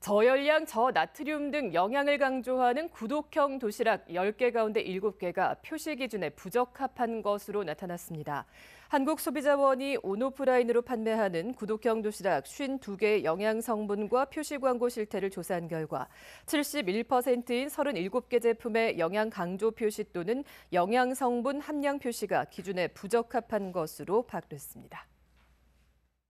저열량, 저나트륨 등 영양을 강조하는 구독형 도시락 10개 가운데 7개가 표시 기준에 부적합한 것으로 나타났습니다. 한국소비자원이 온오프라인으로 판매하는 구독형 도시락 52개의 영양 성분과 표시 광고 실태를 조사한 결과 71%인 37개 제품의 영양 강조 표시 또는 영양 성분 함량 표시가 기준에 부적합한 것으로 파악됐습니다.